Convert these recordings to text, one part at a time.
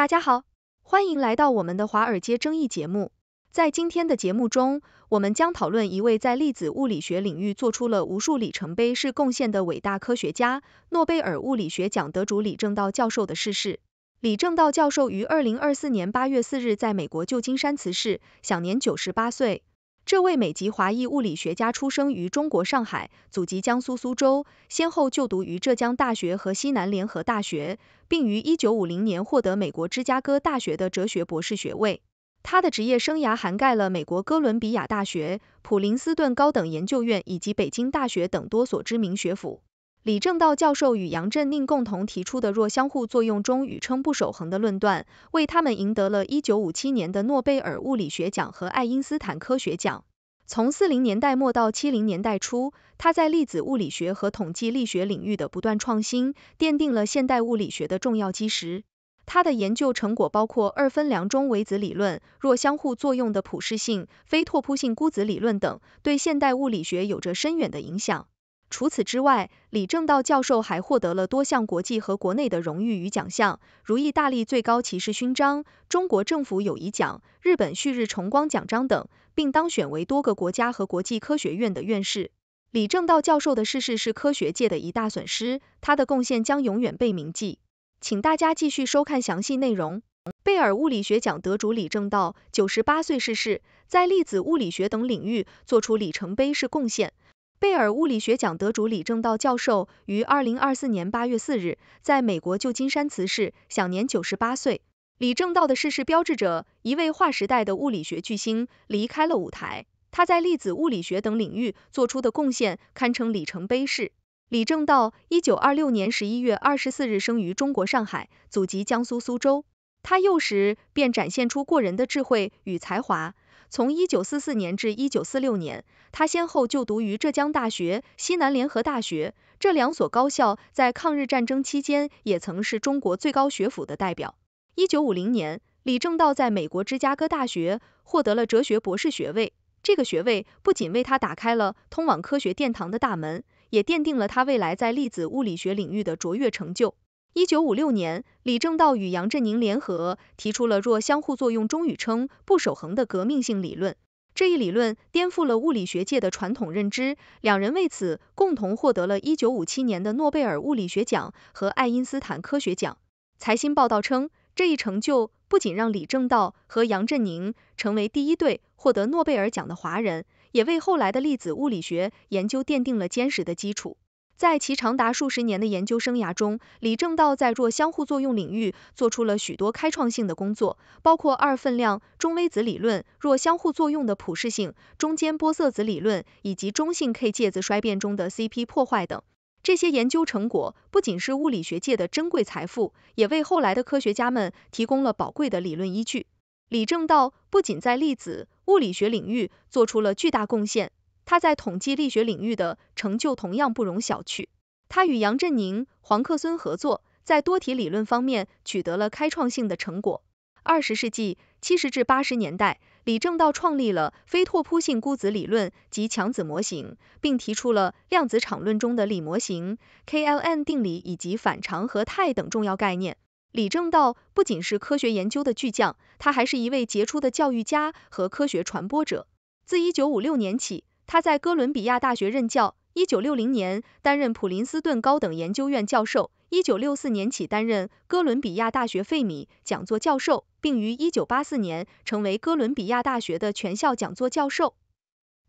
大家好，欢迎来到我们的华尔街争议节目。在今天的节目中，我们将讨论一位在粒子物理学领域做出了无数里程碑式贡献的伟大科学家——诺贝尔物理学奖得主李政道教授的逝世。李政道教授于2024年8月4日在美国旧金山辞世，享年98岁。这位美籍华裔物理学家出生于中国上海，祖籍江苏苏州，先后就读于浙江大学和西南联合大学，并于1950年获得美国芝加哥大学的哲学博士学位。他的职业生涯涵盖了美国哥伦比亚大学、普林斯顿高等研究院以及北京大学等多所知名学府。李政道教授与杨振宁共同提出的弱相互作用中宇称不守恒的论断，为他们赢得了一九五七年的诺贝尔物理学奖和爱因斯坦科学奖。从四零年代末到七零年代初，他在粒子物理学和统计力学领域的不断创新，奠定了现代物理学的重要基石。他的研究成果包括二分量中微子理论、弱相互作用的普适性、非拓扑性孤子理论等，对现代物理学有着深远的影响。除此之外，李政道教授还获得了多项国际和国内的荣誉与奖项，如意大利最高骑士勋章、中国政府友谊奖、日本旭日崇光奖章等，并当选为多个国家和国际科学院的院士。李政道教授的逝世是科学界的一大损失，他的贡献将永远被铭记。请大家继续收看详细内容。贝尔物理学奖得主李政道九十八岁逝世，在粒子物理学等领域做出里程碑式贡献。贝尔物理学奖得主李政道教授于二零二四年八月四日在美国旧金山辞世，享年九十八岁。李政道的逝世标志着一位划时代的物理学巨星离开了舞台。他在粒子物理学等领域做出的贡献堪称里程碑式。李政道一九二六年十一月二十四日生于中国上海，祖籍江苏苏州。他幼时便展现出过人的智慧与才华。从一九四四年至一九四六年，他先后就读于浙江大学、西南联合大学这两所高校，在抗日战争期间，也曾是中国最高学府的代表。一九五零年，李政道在美国芝加哥大学获得了哲学博士学位，这个学位不仅为他打开了通往科学殿堂的大门，也奠定了他未来在粒子物理学领域的卓越成就。一九五六年，李政道与杨振宁联合提出了弱相互作用中宇称不守恒的革命性理论，这一理论颠覆了物理学界的传统认知。两人为此共同获得了一九五七年的诺贝尔物理学奖和爱因斯坦科学奖。财新报道称，这一成就不仅让李政道和杨振宁成为第一对获得诺贝尔奖的华人，也为后来的粒子物理学研究奠定了坚实的基础。在其长达数十年的研究生涯中，李政道在弱相互作用领域做出了许多开创性的工作，包括二分量中微子理论、弱相互作用的普适性、中间玻色子理论以及中性 K 介子衰变中的 CP 破坏等。这些研究成果不仅是物理学界的珍贵财富，也为后来的科学家们提供了宝贵的理论依据。李政道不仅在粒子物理学领域做出了巨大贡献。他在统计力学领域的成就同样不容小觑。他与杨振宁、黄克孙合作，在多体理论方面取得了开创性的成果。二十世纪七十至八十年代，李政道创立了非拓扑性孤子理论及强子模型，并提出了量子场论中的李模型、KLM 定理以及反常和态等重要概念。李政道不仅是科学研究的巨匠，他还是一位杰出的教育家和科学传播者。自一九五六年起，他在哥伦比亚大学任教，一九六零年担任普林斯顿高等研究院教授，一九六四年起担任哥伦比亚大学费米讲座教授，并于一九八四年成为哥伦比亚大学的全校讲座教授。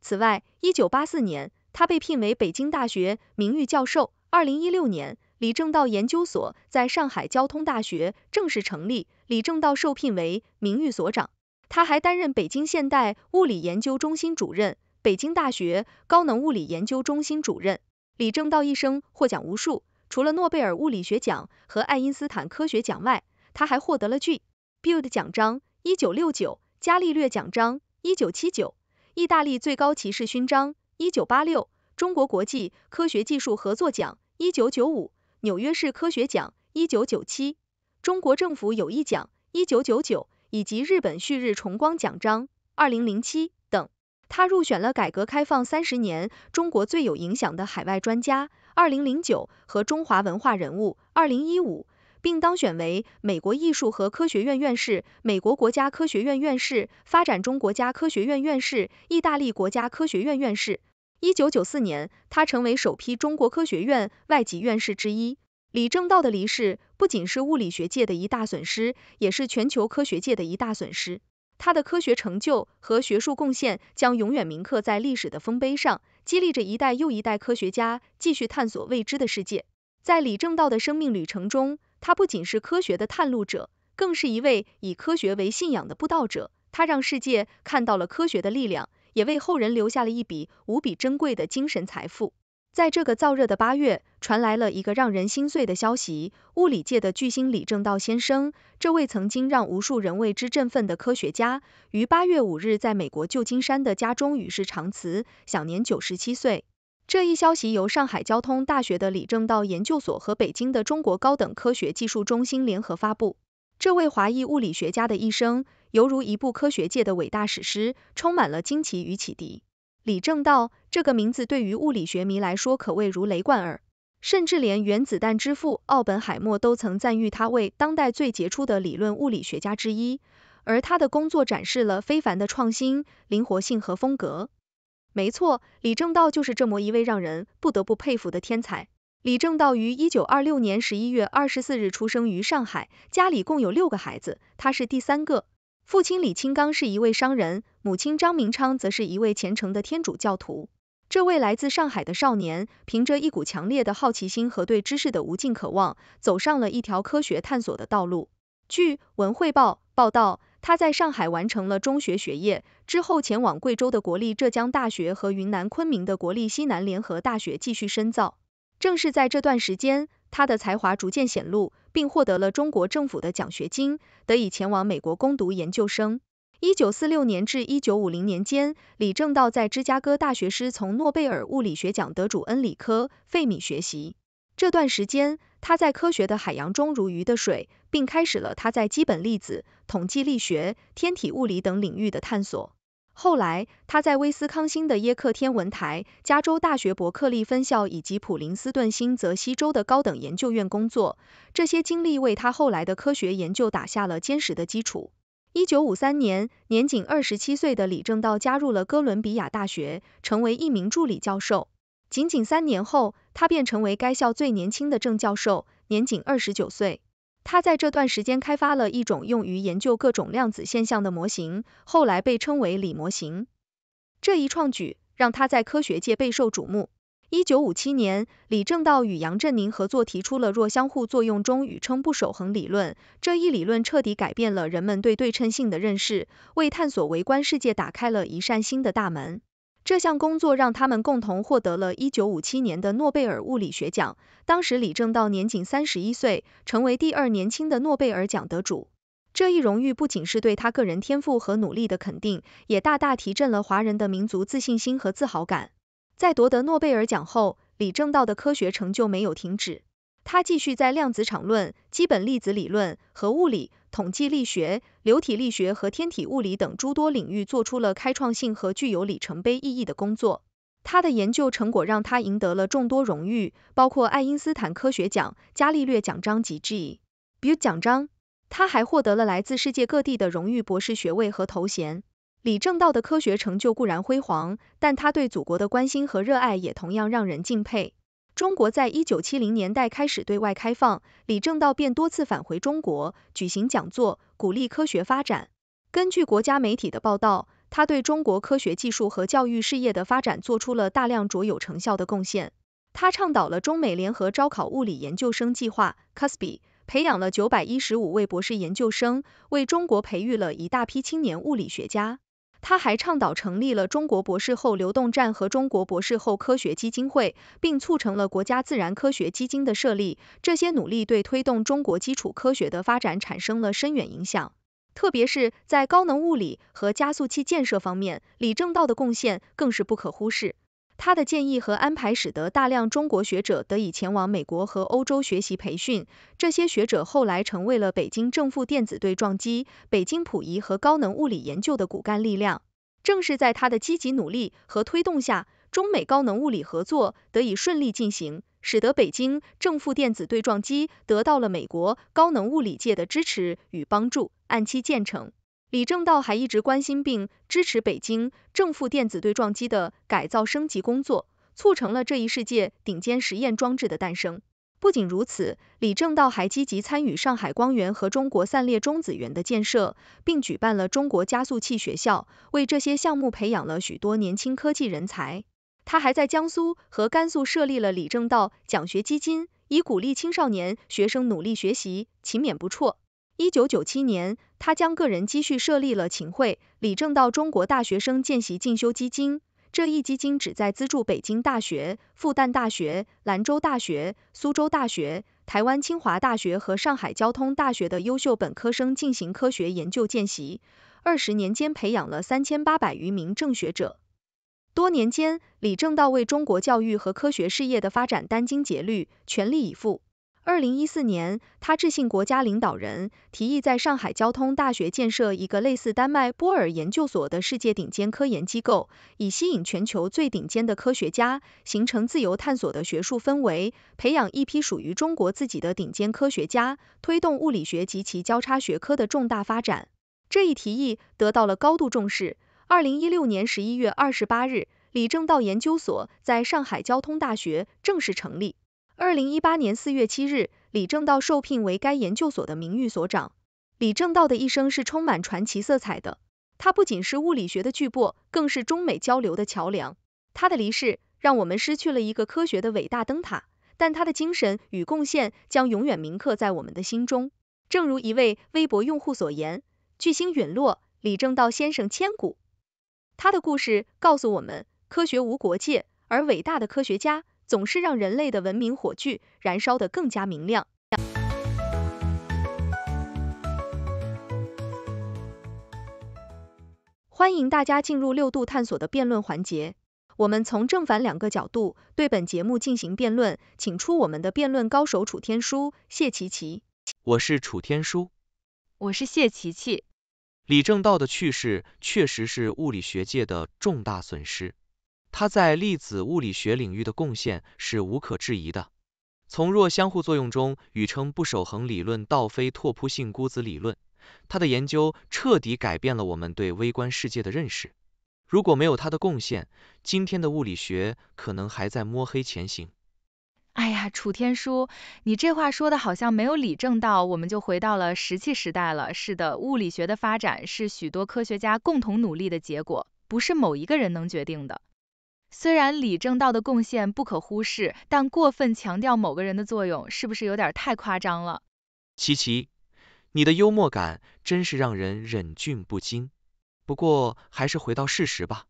此外，一九八四年他被聘为北京大学名誉教授。二零一六年，李政道研究所在上海交通大学正式成立，李政道受聘为名誉所长。他还担任北京现代物理研究中心主任。北京大学高能物理研究中心主任李政道一生获奖无数，除了诺贝尔物理学奖和爱因斯坦科学奖外，他还获得了 G. B. U i l d 奖章、一九六九伽利略奖章、一九七九意大利最高骑士勋章、一九八六中国国际科学技术合作奖、一九九五纽约市科学奖、一九九七中国政府友谊奖、一九九九以及日本旭日重光奖章、二零零七。他入选了改革开放三十年中国最有影响的海外专家，二零零九和中华文化人物，二零一五，并当选为美国艺术和科学院院士、美国国家科学院院士、发展中国家科学院院士、意大利国家科学院院士。一九九四年，他成为首批中国科学院外籍院士之一。李政道的离世不仅是物理学界的一大损失，也是全球科学界的一大损失。他的科学成就和学术贡献将永远铭刻在历史的丰碑上，激励着一代又一代科学家继续探索未知的世界。在李政道的生命旅程中，他不仅是科学的探路者，更是一位以科学为信仰的布道者。他让世界看到了科学的力量，也为后人留下了一笔无比珍贵的精神财富。在这个燥热的八月，传来了一个让人心碎的消息：物理界的巨星李政道先生，这位曾经让无数人为之振奋的科学家，于八月五日在美国旧金山的家中与世长辞，享年九十七岁。这一消息由上海交通大学的李政道研究所和北京的中国高等科学技术中心联合发布。这位华裔物理学家的一生，犹如一部科学界的伟大史诗，充满了惊奇与启迪。李政道这个名字对于物理学迷来说可谓如雷贯耳，甚至连原子弹之父奥本海默都曾赞誉他为当代最杰出的理论物理学家之一，而他的工作展示了非凡的创新、灵活性和风格。没错，李政道就是这么一位让人不得不佩服的天才。李政道于一九二六年十一月二十四日出生于上海，家里共有六个孩子，他是第三个。父亲李清刚是一位商人。母亲张明昌则是一位虔诚的天主教徒。这位来自上海的少年，凭着一股强烈的好奇心和对知识的无尽渴望，走上了一条科学探索的道路。据《文汇报》报道，他在上海完成了中学学业之后，前往贵州的国立浙江大学和云南昆明的国立西南联合大学继续深造。正是在这段时间，他的才华逐渐显露，并获得了中国政府的奖学金，得以前往美国攻读研究生。一九四六年至一九五零年间，李政道在芝加哥大学师从诺贝尔物理学奖得主恩里科·费米学习。这段时间，他在科学的海洋中如鱼得水，并开始了他在基本粒子、统计力学、天体物理等领域的探索。后来，他在威斯康星的耶克天文台、加州大学伯克利分校以及普林斯顿新泽西州的高等研究院工作。这些经历为他后来的科学研究打下了坚实的基础。一九五三年，年仅二十七岁的李政道加入了哥伦比亚大学，成为一名助理教授。仅仅三年后，他便成为该校最年轻的正教授，年仅二十九岁。他在这段时间开发了一种用于研究各种量子现象的模型，后来被称为李模型。这一创举让他在科学界备受瞩目。一九五七年，李政道与杨振宁合作提出了弱相互作用中宇称不守恒理论。这一理论彻底改变了人们对对称性的认识，为探索微观世界打开了一扇新的大门。这项工作让他们共同获得了一九五七年的诺贝尔物理学奖。当时李政道年仅三十一岁，成为第二年轻的诺贝尔奖得主。这一荣誉不仅是对他个人天赋和努力的肯定，也大大提振了华人的民族自信心和自豪感。在夺得诺贝尔奖后，李政道的科学成就没有停止。他继续在量子场论、基本粒子理论和物理、统计力学、流体力学和天体物理等诸多领域做出了开创性和具有里程碑意义的工作。他的研究成果让他赢得了众多荣誉，包括爱因斯坦科学奖、伽利略奖章及 G. Beu 奖章。他还获得了来自世界各地的荣誉博士学位和头衔。李政道的科学成就固然辉煌，但他对祖国的关心和热爱也同样让人敬佩。中国在一九七零年代开始对外开放，李政道便多次返回中国举行讲座，鼓励科学发展。根据国家媒体的报道，他对中国科学技术和教育事业的发展做出了大量卓有成效的贡献。他倡导了中美联合招考物理研究生计划 c u s p 培养了九百一十五位博士研究生，为中国培育了一大批青年物理学家。他还倡导成立了中国博士后流动站和中国博士后科学基金会，并促成了国家自然科学基金的设立。这些努力对推动中国基础科学的发展产生了深远影响，特别是在高能物理和加速器建设方面，李政道的贡献更是不可忽视。他的建议和安排，使得大量中国学者得以前往美国和欧洲学习培训。这些学者后来成为了北京正负电子对撞机、北京溥仪和高能物理研究的骨干力量。正是在他的积极努力和推动下，中美高能物理合作得以顺利进行，使得北京正负电子对撞机得到了美国高能物理界的支持与帮助，按期建成。李政道还一直关心并支持北京正负电子对撞机的改造升级工作，促成了这一世界顶尖实验装置的诞生。不仅如此，李政道还积极参与上海光源和中国散列中子源的建设，并举办了中国加速器学校，为这些项目培养了许多年轻科技人才。他还在江苏和甘肃设立了李政道奖学金，以鼓励青少年学生努力学习、勤勉不辍。一九九七年。他将个人积蓄设立了秦桧、李政道中国大学生见习进修基金，这一基金旨在资助北京大学、复旦大学、兰州大学、苏州大学、台湾清华大学和上海交通大学的优秀本科生进行科学研究见习。二十年间，培养了三千八百余名政学者。多年间，李政道为中国教育和科学事业的发展殚精竭虑，全力以赴。二零一四年，他致信国家领导人，提议在上海交通大学建设一个类似丹麦波尔研究所的世界顶尖科研机构，以吸引全球最顶尖的科学家，形成自由探索的学术氛围，培养一批属于中国自己的顶尖科学家，推动物理学及其交叉学科的重大发展。这一提议得到了高度重视。二零一六年十一月二十八日，李政道研究所在上海交通大学正式成立。二零一八年四月七日，李政道受聘为该研究所的名誉所长。李政道的一生是充满传奇色彩的，他不仅是物理学的巨擘，更是中美交流的桥梁。他的离世让我们失去了一个科学的伟大灯塔，但他的精神与贡献将永远铭刻在我们的心中。正如一位微博用户所言：“巨星陨落，李政道先生千古。”他的故事告诉我们，科学无国界，而伟大的科学家。总是让人类的文明火炬燃烧的更加明亮。欢迎大家进入六度探索的辩论环节，我们从正反两个角度对本节目进行辩论，请出我们的辩论高手楚天舒、谢琪琪。我是楚天舒，我是谢琪琪。李政道的去世确实是物理学界的重大损失。他在粒子物理学领域的贡献是无可置疑的。从弱相互作用中宇称不守恒理论到非拓扑性孤子理论，他的研究彻底改变了我们对微观世界的认识。如果没有他的贡献，今天的物理学可能还在摸黑前行。哎呀，楚天舒，你这话说的好像没有理正道，我们就回到了石器时代了。是的，物理学的发展是许多科学家共同努力的结果，不是某一个人能决定的。虽然李政道的贡献不可忽视，但过分强调某个人的作用，是不是有点太夸张了？琪琪，你的幽默感真是让人忍俊不禁。不过，还是回到事实吧。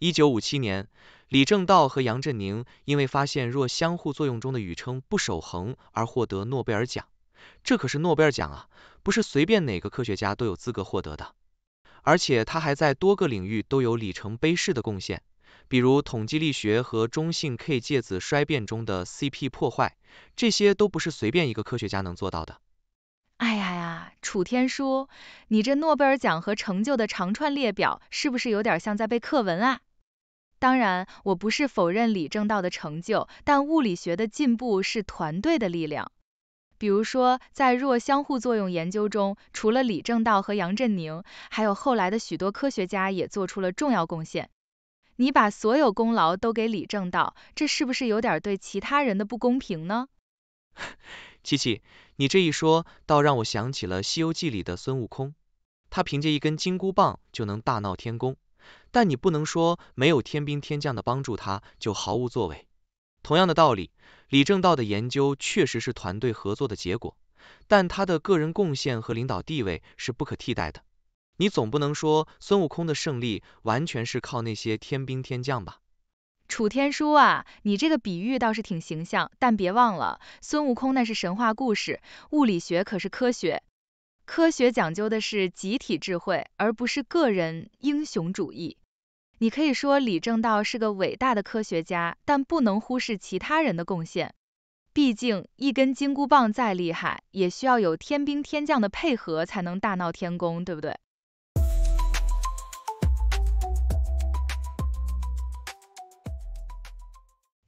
一九五七年，李政道和杨振宁因为发现若相互作用中的宇称不守恒而获得诺贝尔奖。这可是诺贝尔奖啊，不是随便哪个科学家都有资格获得的。而且，他还在多个领域都有里程碑式的贡献。比如统计力学和中性 K 介子衰变中的 CP 破坏，这些都不是随便一个科学家能做到的。哎呀，楚天舒，你这诺贝尔奖和成就的长串列表，是不是有点像在背课文啊？当然，我不是否认李政道的成就，但物理学的进步是团队的力量。比如说，在弱相互作用研究中，除了李政道和杨振宁，还有后来的许多科学家也做出了重要贡献。你把所有功劳都给李正道，这是不是有点对其他人的不公平呢？七 七，你这一说，倒让我想起了《西游记》里的孙悟空，他凭借一根金箍棒就能大闹天宫，但你不能说没有天兵天将的帮助，他就毫无作为。同样的道理，李正道的研究确实是团队合作的结果，但他的个人贡献和领导地位是不可替代的。你总不能说孙悟空的胜利完全是靠那些天兵天将吧？楚天舒啊，你这个比喻倒是挺形象，但别忘了，孙悟空那是神话故事，物理学可是科学，科学讲究的是集体智慧，而不是个人英雄主义。你可以说李正道是个伟大的科学家，但不能忽视其他人的贡献。毕竟一根金箍棒再厉害，也需要有天兵天将的配合才能大闹天宫，对不对？